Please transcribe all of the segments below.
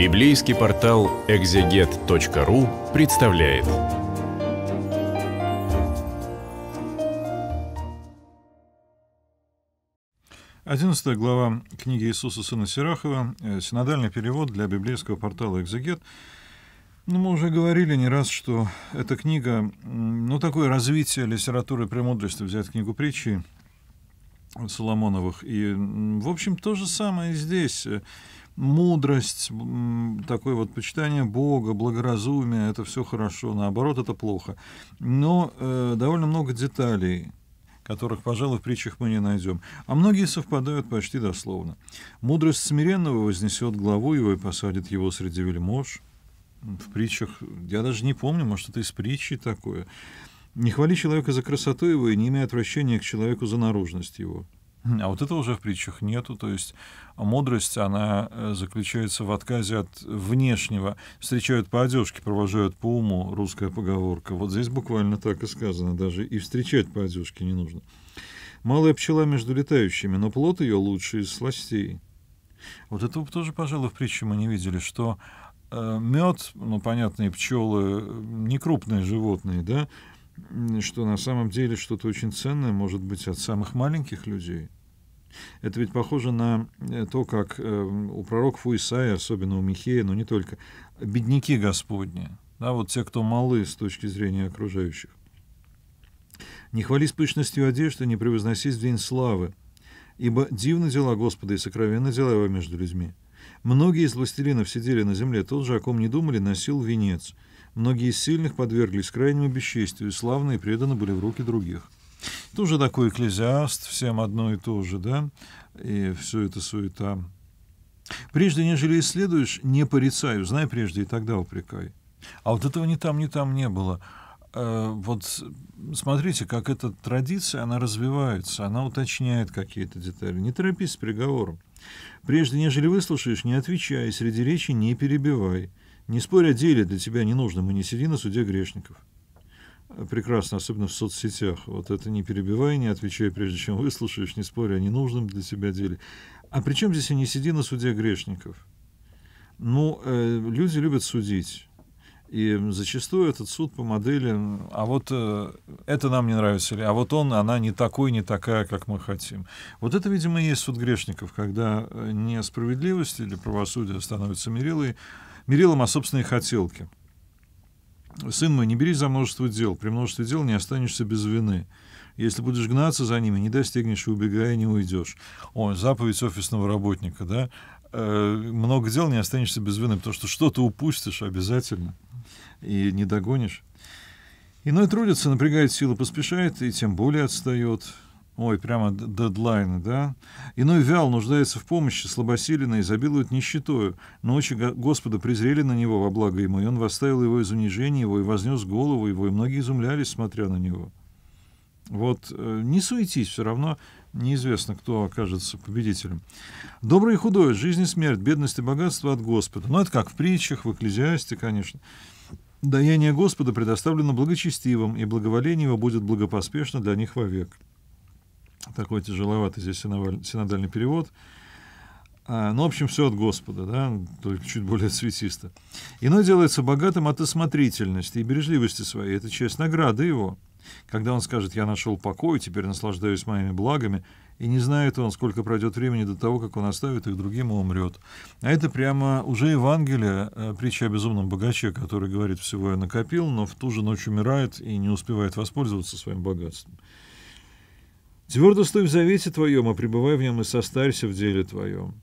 Библейский портал экзегет.ру представляет. Одиннадцатая глава книги Иисуса Сына Сирахова, э, синодальный перевод для библейского портала «Экзегет». Ну, мы уже говорили не раз, что эта книга, ну, такое развитие литературы премудрости, взять книгу притчи Соломоновых. И, в общем, то же самое здесь мудрость, такое вот почитание Бога, благоразумие, это все хорошо, наоборот, это плохо. Но э, довольно много деталей, которых, пожалуй, в притчах мы не найдем. А многие совпадают почти дословно. Мудрость смиренного вознесет главу его и посадит его среди вельмож. В притчах, я даже не помню, может, это из притчи такое. Не хвали человека за красоту его и не имея отвращения к человеку за наружность его. А вот этого уже в притчах нету. То есть мудрость, она э, заключается в отказе от внешнего. Встречают по одежке, провожают по уму, русская поговорка. Вот здесь буквально так и сказано. Даже и встречать по одежке не нужно. Малая пчела между летающими, но плод ее лучший из сластей. Вот этого тоже, пожалуй, в притче мы не видели, что э, мед, ну, понятные пчелы, э, не крупные животные, да, что на самом деле что-то очень ценное может быть от самых маленьких людей. Это ведь похоже на э, то, как э, у пророков у Исаия, особенно у Михея, но не только, бедняки Господни, да, вот те, кто малы с точки зрения окружающих. «Не хвались пышностью одежды, не превозносись в день славы, ибо дивны дела Господа и сокровенны дела его между людьми. Многие из властелинов сидели на земле, тот же, о ком не думали, носил венец». Многие из сильных подверглись крайнему бесчестию, славные преданы были в руки других. Тоже такой экклезиаст, всем одно и то же, да, и все это суета. Прежде, нежели исследуешь, не порицай, узнай прежде и тогда упрекай. А вот этого ни там, ни там не было. Э, вот смотрите, как эта традиция, она развивается, она уточняет какие-то детали. Не торопись с приговором. Прежде, нежели выслушаешь, не отвечай, среди речи не перебивай. Не спорь о деле для тебя не нужно. Мы не сиди на суде грешников. Прекрасно, особенно в соцсетях. Вот это не перебивай, не отвечай, прежде чем выслушаешь, не спорь о ненужном для тебя деле. А при чем здесь и не сиди на суде грешников? Ну, э, люди любят судить. И зачастую этот суд по модели, а вот э, это нам не нравится, или а вот он, она не такой, не такая, как мы хотим. Вот это, видимо, и есть суд грешников, когда э, несправедливость или правосудие становится мерилой, мерилом о собственной хотелке. «Сын мой, не бери за множество дел, при множестве дел не останешься без вины. Если будешь гнаться за ними, не достигнешь, и убегая, не уйдешь». О, заповедь офисного работника, да? Э, много дел не останешься без вины, потому что что-то упустишь обязательно и не догонишь. Иной трудится, напрягает силы, поспешает и тем более отстает. Ой, прямо дедлайны, да? Иной вял нуждается в помощи, слабосиленно забилует нищетою. Но очи Господа презрели на него во благо ему, и он восставил его из унижения его, и вознес голову его, и многие изумлялись, смотря на него. Вот э, не суетись, все равно неизвестно, кто окажется победителем. Добрый и худой, жизнь и смерть, бедность и богатство от Господа. Ну, это как в притчах, в экклезиасте, конечно. Даяние Господа предоставлено благочестивым, и благоволение его будет благопоспешно для них вовек. Такой тяжеловатый здесь синодальный перевод. А, ну, в общем, все от Господа, да, только чуть более цветисто. Иной делается богатым от осмотрительности и бережливости своей. Это часть награды его. Когда он скажет «я нашел покой, теперь наслаждаюсь моими благами», и не знает он, сколько пройдет времени до того, как он оставит их другим и умрет. А это прямо уже Евангелие, э, притча о безумном богаче, который говорит «всего я накопил, но в ту же ночь умирает и не успевает воспользоваться своим богатством». Твердо стой в завете твоем, а пребывай в нем и состарься в деле твоем.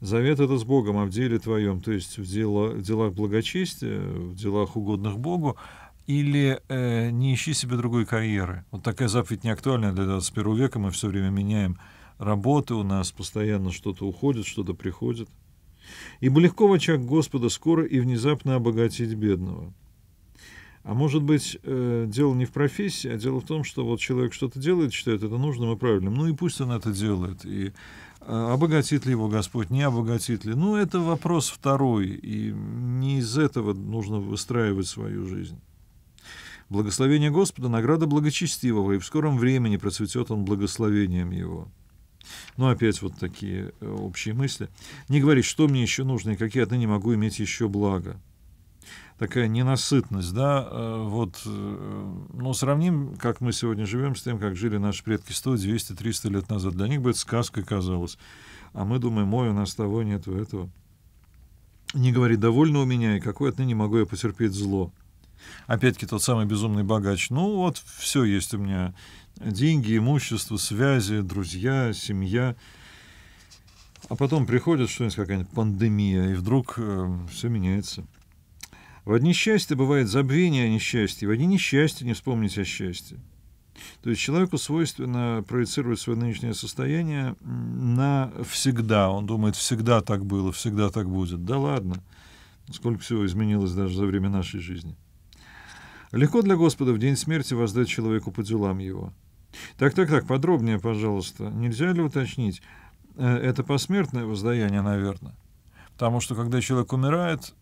Завет это с Богом, а в деле твоем, то есть в, дело, в делах благочестия, в делах угодных Богу, или э, не ищи себе другой карьеры. Вот такая заповедь не актуальна для 21 века, мы все время меняем работы, у нас постоянно что-то уходит, что-то приходит. Ибо легко в очах Господа скоро и внезапно обогатить бедного. А может быть, э, дело не в профессии, а дело в том, что вот человек что-то делает, считает это нужным и правильным. Ну и пусть он это делает. И э, обогатит ли его Господь, не обогатит ли. Ну, это вопрос второй. И не из этого нужно выстраивать свою жизнь. Благословение Господа — награда благочестивого, и в скором времени процветет он благословением его. Ну, опять вот такие э, общие мысли. Не говорить, что мне еще нужно и какие отныне могу иметь еще благо такая ненасытность, да, э, вот, ну, сравним, как мы сегодня живем с тем, как жили наши предки 100, 200, 300 лет назад. Для них бы это сказкой казалось. А мы думаем, мой у нас того нет, у этого. Не говори, довольно у меня, и какое отныне могу я потерпеть зло. Опять-таки тот самый безумный богач. Ну, вот все есть у меня. Деньги, имущество, связи, друзья, семья. А потом приходит что-нибудь, какая-нибудь пандемия, и вдруг э, все меняется. В одни счастья бывает забвение о а несчастье, в одни несчастья не вспомнить о счастье. То есть человеку свойственно проецировать свое нынешнее состояние на всегда. Он думает, всегда так было, всегда так будет. Да ладно, сколько всего изменилось даже за время нашей жизни. Легко для Господа в день смерти воздать человеку по делам его. Так, так, так, подробнее, пожалуйста. Нельзя ли уточнить? Э, это посмертное воздаяние, наверное. Потому что когда человек умирает,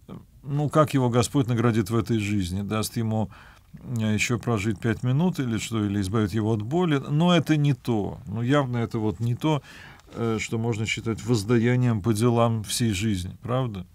ну, как его Господь наградит в этой жизни, даст ему э, еще прожить пять минут или что, или избавит его от боли, но это не то, ну, явно это вот не то, э, что можно считать воздаянием по делам всей жизни, правда?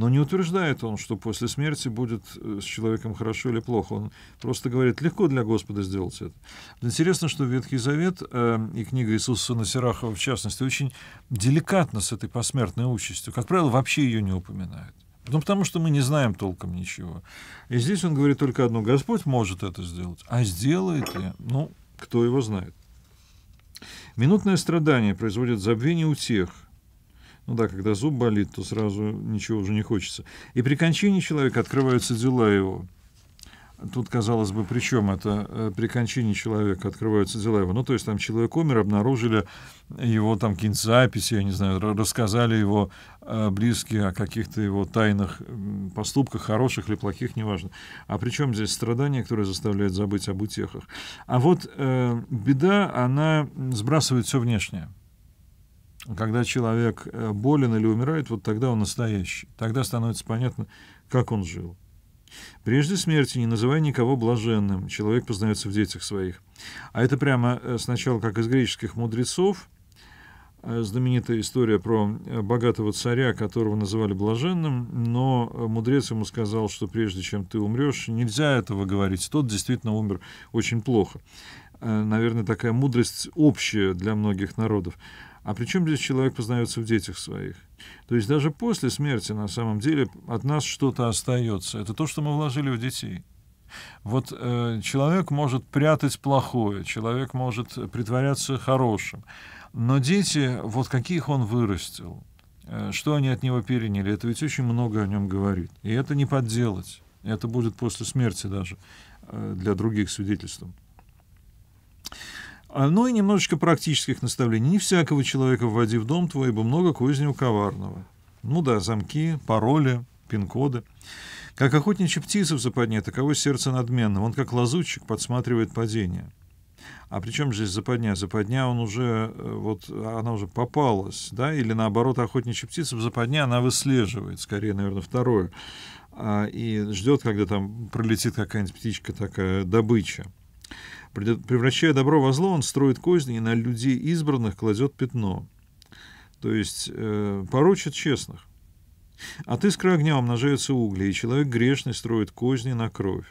Но не утверждает он, что после смерти будет э, с человеком хорошо или плохо. Он просто говорит, легко для Господа сделать это. Интересно, что Ветхий Завет э, и книга Иисуса Насирахова, в частности, очень деликатно с этой посмертной участью. Как правило, вообще ее не упоминают. Ну, потому что мы не знаем толком ничего. И здесь он говорит только одно, Господь может это сделать. А сделает ли? Ну, кто его знает. Минутное страдание производит забвение у тех, ну да, когда зуб болит, то сразу ничего уже не хочется. И при кончине человека открываются дела его. Тут, казалось бы, при чем это? Э, при кончине человека открываются дела его. Ну, то есть там человек умер, обнаружили его там какие-нибудь записи, я не знаю, рассказали его э, близкие о каких-то его тайных поступках, хороших или плохих, неважно. А при чем здесь страдания, которые заставляют забыть об утехах? А вот э, беда, она сбрасывает все внешнее когда человек э, болен или умирает, вот тогда он настоящий. Тогда становится понятно, как он жил. Прежде смерти не называй никого блаженным. Человек познается в детях своих. А это прямо э, сначала как из греческих мудрецов, э, знаменитая история про богатого царя, которого называли блаженным, но мудрец ему сказал, что прежде чем ты умрешь, нельзя этого говорить. Тот действительно умер очень плохо. Наверное, такая мудрость общая для многих народов. А причем здесь человек познается в детях своих? То есть даже после смерти, на самом деле, от нас что-то остается. Это то, что мы вложили в детей. Вот э, человек может прятать плохое, человек может притворяться хорошим. Но дети, вот каких он вырастил, э, что они от него переняли, это ведь очень много о нем говорит. И это не подделать. Это будет после смерти даже э, для других свидетельством ну и немножечко практических наставлений. Не всякого человека вводи в дом твой, ибо много кузнею коварного. Ну да, замки, пароли, пин-коды. Как охотничья птица в западне, таково сердце надменно. Он как лазутчик подсматривает падение. А при чем здесь западня? Западня он уже, э, вот она уже попалась, да, или наоборот, охотничья птица в западне она выслеживает, скорее, наверное, второе, а, и ждет, когда там пролетит какая-нибудь птичка такая, добыча. Превращая добро во зло, он строит козни и на людей избранных кладет пятно. То есть э, порочит честных. От искры огня умножаются угли, и человек грешный строит козни на кровь.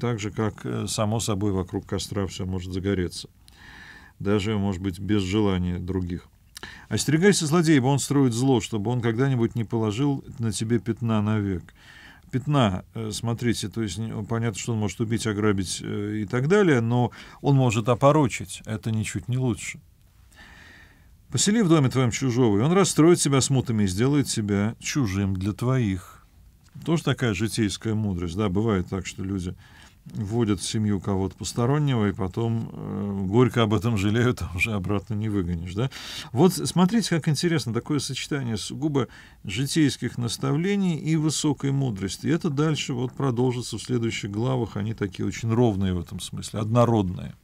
Так же, как, э, само собой, вокруг костра все может загореться. Даже, может быть, без желания других. Остерегайся злодея, ибо он строит зло, чтобы он когда-нибудь не положил на тебе пятна навек пятна, э, смотрите, то есть ну, понятно, что он может убить, ограбить э, и так далее, но он может опорочить, это ничуть не лучше. Посели в доме твоем чужого, и он расстроит себя смутами и сделает себя чужим для твоих. Тоже такая житейская мудрость, да, бывает так, что люди вводят в семью кого-то постороннего и потом э, горько об этом жалеют, а уже обратно не выгонишь. Да? Вот смотрите, как интересно такое сочетание сугубо житейских наставлений и высокой мудрости. И это дальше вот продолжится в следующих главах. Они такие очень ровные в этом смысле, однородные.